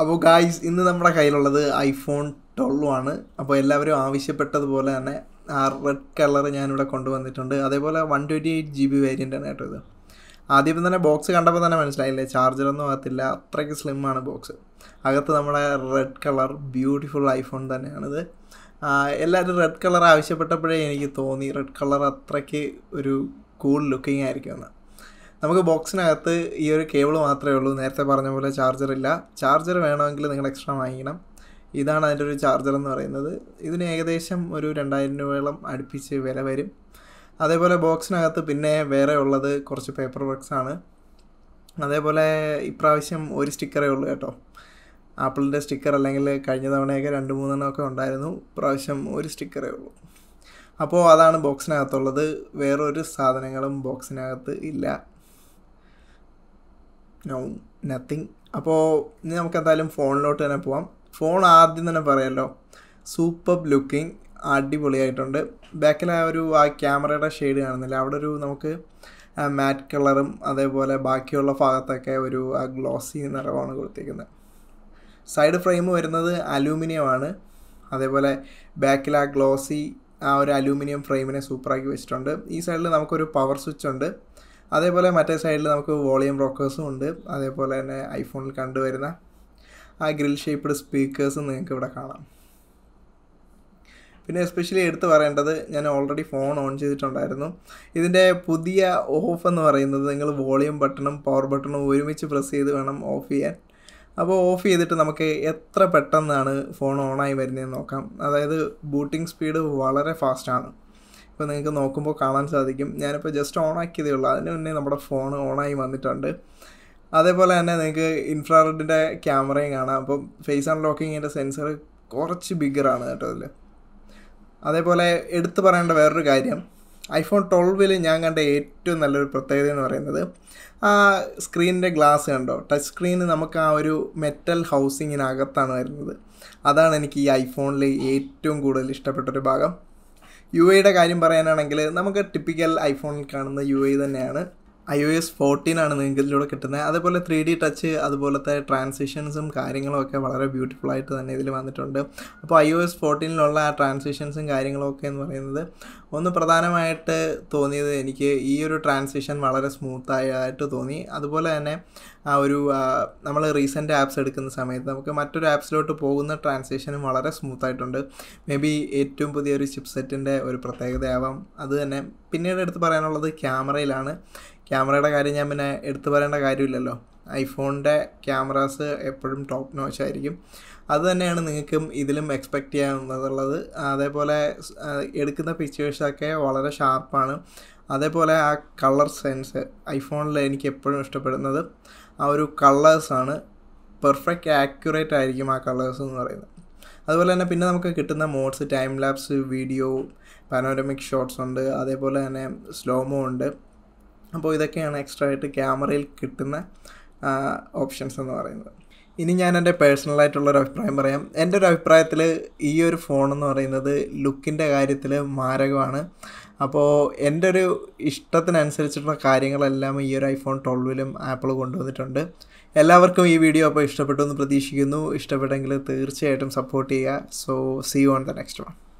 അപ്പോൾ ഗായ്സ് ഇന്ന് നമ്മുടെ കയ്യിലുള്ളത് ഐഫോൺ ട്വൽവ് ആണ് അപ്പോൾ എല്ലാവരും ആവശ്യപ്പെട്ടതുപോലെ തന്നെ ആ റെഡ് കളർ ഞാനിവിടെ കൊണ്ടുവന്നിട്ടുണ്ട് അതേപോലെ one twenty eight G B വേരിയൻ്റാണ് കേട്ടോ ഇത് ആദ്യം തന്നെ ബോക്സ് കണ്ടപ്പോൾ തന്നെ മനസ്സിലായില്ലേ ചാർജറൊന്നും ആകത്തില്ല അത്രയ്ക്ക് സ്ലിമ്മാണ് ബോക്സ് അകത്ത് നമ്മുടെ റെഡ് കളർ ബ്യൂട്ടിഫുൾ ഐഫോൺ തന്നെയാണിത് എല്ലാവരും റെഡ് കളർ ആവശ്യപ്പെട്ടപ്പോഴേ എനിക്ക് തോന്നി റെഡ് കളർ അത്രയ്ക്ക് ഒരു കൂൾ ലുക്കിംഗ് ആയിരിക്കുമെന്ന് നമുക്ക് ബോക്സിനകത്ത് ഈ ഒരു കേബിൾ മാത്രമേ ഉള്ളൂ നേരത്തെ പറഞ്ഞ പോലെ ചാർജർ ഇല്ല ചാർജർ വേണമെങ്കിൽ നിങ്ങൾ എക്സ്ട്രാ വാങ്ങിക്കണം ഇതാണ് അതിൻ്റെ ഒരു ചാർജർ എന്ന് പറയുന്നത് ഇതിന് ഏകദേശം ഒരു രണ്ടായിരം രൂപയോളം അടുപ്പിച്ച് വില വരും അതേപോലെ ബോക്സിനകത്ത് പിന്നെ വേറെ ഉള്ളത് കുറച്ച് പേപ്പർ വർക്ക്സ് ആണ് അതേപോലെ ഇപ്രാവശ്യം ഒരു സ്റ്റിക്കറേ ഉള്ളൂ കേട്ടോ ആപ്പിളിൻ്റെ സ്റ്റിക്കർ അല്ലെങ്കിൽ കഴിഞ്ഞ തവണയൊക്കെ രണ്ട് മൂന്നെണ്ണമൊക്കെ ഉണ്ടായിരുന്നു ഇപ്രാവശ്യം ഒരു സ്റ്റിക്കറേ ഉള്ളൂ അപ്പോൾ അതാണ് ബോക്സിനകത്തുള്ളത് വേറൊരു സാധനങ്ങളും ബോക്സിനകത്ത് ഇല്ല നോ നത്തിങ് അപ്പോൾ ഇനി നമുക്ക് എന്തായാലും ഫോണിലോട്ട് തന്നെ പോവാം ഫോൺ ആദ്യം തന്നെ പറയാമല്ലോ സൂപ്പർ ലുക്കിംഗ് അടിപൊളിയായിട്ടുണ്ട് ആ ഒരു ആ ക്യാമറയുടെ ഷെയ്ഡ് കാണുന്നില്ല അവിടെ ഒരു നമുക്ക് മാറ്റ് കളറും അതേപോലെ ബാക്കിയുള്ള ഭാഗത്തൊക്കെ ഒരു ആ ഗ്ലോസി നിറവാണ് കൊടുത്തിരിക്കുന്നത് സൈഡ് ഫ്രെയിം വരുന്നത് അലൂമിനിയമാണ് അതേപോലെ ബാക്കിൽ ആ ഗ്ലോസി ആ ഒരു അലൂമിനിയം ഫ്രെയിമിനെ സൂപ്പറാക്കി വെച്ചിട്ടുണ്ട് ഈ സൈഡിൽ നമുക്കൊരു പവർ സ്വിച്ച് ഉണ്ട് അതേപോലെ മറ്റേ സൈഡിൽ നമുക്ക് വോളിയം റോക്കേഴ്സും ഉണ്ട് അതേപോലെ തന്നെ ഐഫോണിൽ കണ്ടുവരുന്ന ആ ഗ്രിൽ ഷേപ്പ്ഡ് സ്പീക്കേഴ്സും നിങ്ങൾക്ക് ഇവിടെ കാണാം പിന്നെ എസ്പെഷ്യലി എടുത്തു പറയേണ്ടത് ഞാൻ ഓൾറെഡി ഫോൺ ഓൺ ചെയ്തിട്ടുണ്ടായിരുന്നു ഇതിൻ്റെ പുതിയ ഓഫ് എന്ന് പറയുന്നത് നിങ്ങൾ വോളിയം ബട്ടണും പവർ ബട്ടണും ഒരുമിച്ച് പ്രസ് ചെയ്ത് വേണം ഓഫ് ചെയ്യാൻ അപ്പോൾ ഓഫ് ചെയ്തിട്ട് നമുക്ക് എത്ര പെട്ടെന്നാണ് ഫോൺ ഓണായി വരുന്നതെന്ന് നോക്കാം അതായത് ബൂട്ടിംഗ് സ്പീഡ് വളരെ ഫാസ്റ്റാണ് ഇപ്പോൾ നിങ്ങൾക്ക് നോക്കുമ്പോൾ കാണാൻ സാധിക്കും ഞാനിപ്പോൾ ജസ്റ്റ് ഓൺ ആക്കിയതേ ഉള്ളൂ അതിന് മുന്നേ നമ്മുടെ ഫോൺ ഓണായി വന്നിട്ടുണ്ട് അതേപോലെ തന്നെ നിങ്ങൾക്ക് ഇൻഫ്രാറെഡിൻ്റെ ക്യാമറയും കാണാം അപ്പം ഫേസ് അൺലോക്കിങ്ങിൻ്റെ സെൻസർ കുറച്ച് ബിഗറാണ് കേട്ടോ അതിൽ അതേപോലെ എടുത്തു പറയേണ്ട വേറൊരു കാര്യം ഐഫോൺ ട്വൽവിൽ ഞാൻ കണ്ട ഏറ്റവും നല്ലൊരു പ്രത്യേകത എന്ന് പറയുന്നത് ആ സ്ക്രീനിൻ്റെ ഗ്ലാസ് കണ്ടോ ടച്ച് സ്ക്രീന് നമുക്ക് ആ ഒരു മെറ്റൽ ഹൗസിങ്ങിനകത്താണ് വരുന്നത് അതാണ് എനിക്ക് ഈ ഐഫോണിൽ ഏറ്റവും കൂടുതൽ ഇഷ്ടപ്പെട്ടൊരു ഭാഗം യു ഐയുടെ കാര്യം പറയാനാണെങ്കിൽ നമുക്ക് ടിപ്പിക്കൽ ഐഫോണിൽ കാണുന്ന യു ഐ തന്നെയാണ് ഐ ഒ എസ് ഫോർട്ടീൻ ആണ് നിങ്ങൾക്ക് കിട്ടുന്നത് അതേപോലെ ത്രീ ഡി ടച്ച് അതുപോലത്തെ ട്രാൻസിഷൻസും കാര്യങ്ങളും ഒക്കെ വളരെ ബ്യൂട്ടിഫുൾ ആയിട്ട് തന്നെ ഇതിൽ വന്നിട്ടുണ്ട് അപ്പോൾ ഐ ഒ എസ് ഫോർട്ടീനിലുള്ള ആ ട്രാൻസിഷൻസും കാര്യങ്ങളൊക്കെ എന്ന് പറയുന്നത് ഒന്ന് പ്രധാനമായിട്ട് തോന്നിയത് എനിക്ക് ഈ ഒരു ട്രാൻസിഷൻ വളരെ സ്മൂത്തായിട്ട് തോന്നി അതുപോലെ തന്നെ ആ ഒരു നമ്മൾ റീസെൻറ്റ് ആപ്സ് എടുക്കുന്ന സമയത്ത് നമുക്ക് മറ്റൊരു ആപ്സിലോട്ട് പോകുന്ന ട്രാൻസിഷനും വളരെ സ്മൂത്ത് ആയിട്ടുണ്ട് മേ ബി ഏറ്റവും പുതിയൊരു ചിപ്സെറ്റിൻ്റെ ഒരു പ്രത്യേകതയാവാം അത് തന്നെ പിന്നീട് എടുത്ത് പറയാനുള്ളത് ക്യാമറയിലാണ് ക്യാമറയുടെ കാര്യം ഞാൻ പിന്നെ എടുത്തു പറയേണ്ട കാര്യമില്ലല്ലോ ഐഫോണിൻ്റെ ക്യാമറാസ് എപ്പോഴും ടോപ്പ് നോച്ചായിരിക്കും അത് തന്നെയാണ് നിങ്ങൾക്കും ഇതിലും എക്സ്പെക്റ്റ് ചെയ്യാവുന്നതുള്ളത് അതേപോലെ എടുക്കുന്ന പിക്ചേഴ്സൊക്കെ വളരെ ഷാർപ്പാണ് അതേപോലെ ആ കളർ സെൻസ് ഐഫോണിൽ എനിക്ക് എപ്പോഴും ഇഷ്ടപ്പെടുന്നത് ആ ഒരു കളേഴ്സാണ് പെർഫെക്റ്റ് ആക്യുറേറ്റ് ആയിരിക്കും ആ കളേഴ്സ് എന്ന് പറയുന്നത് അതുപോലെ തന്നെ പിന്നെ നമുക്ക് കിട്ടുന്ന modes time lapse video panoramic shots ഉണ്ട് അതേപോലെ തന്നെ സ്ലോമോ ഉണ്ട് അപ്പോൾ ഇതൊക്കെയാണ് എക്സ്ട്രാ ആയിട്ട് ക്യാമറയിൽ കിട്ടുന്ന ഓപ്ഷൻസ് എന്ന് പറയുന്നത് ഇനി ഞാൻ എൻ്റെ പേഴ്സണലായിട്ടുള്ളൊരു അഭിപ്രായം പറയാം എൻ്റെ ഒരു അഭിപ്രായത്തിൽ ഈ ഒരു ഫോൺ എന്ന് പറയുന്നത് ലുക്കിൻ്റെ കാര്യത്തിൽ മാരകമാണ് അപ്പോൾ എൻ്റെ ഒരു ഇഷ്ടത്തിനനുസരിച്ചിട്ടുള്ള കാര്യങ്ങളെല്ലാം ഈ ഒരു ഐഫോൺ ട്വൽവിലും ആപ്പിൾ കൊണ്ടുവന്നിട്ടുണ്ട് എല്ലാവർക്കും ഈ വീഡിയോ അപ്പോൾ ഇഷ്ടപ്പെട്ടു എന്ന് പ്രതീക്ഷിക്കുന്നു ഇഷ്ടപ്പെട്ടെങ്കിൽ തീർച്ചയായിട്ടും സപ്പോർട്ട് ചെയ്യുക so see you on the next one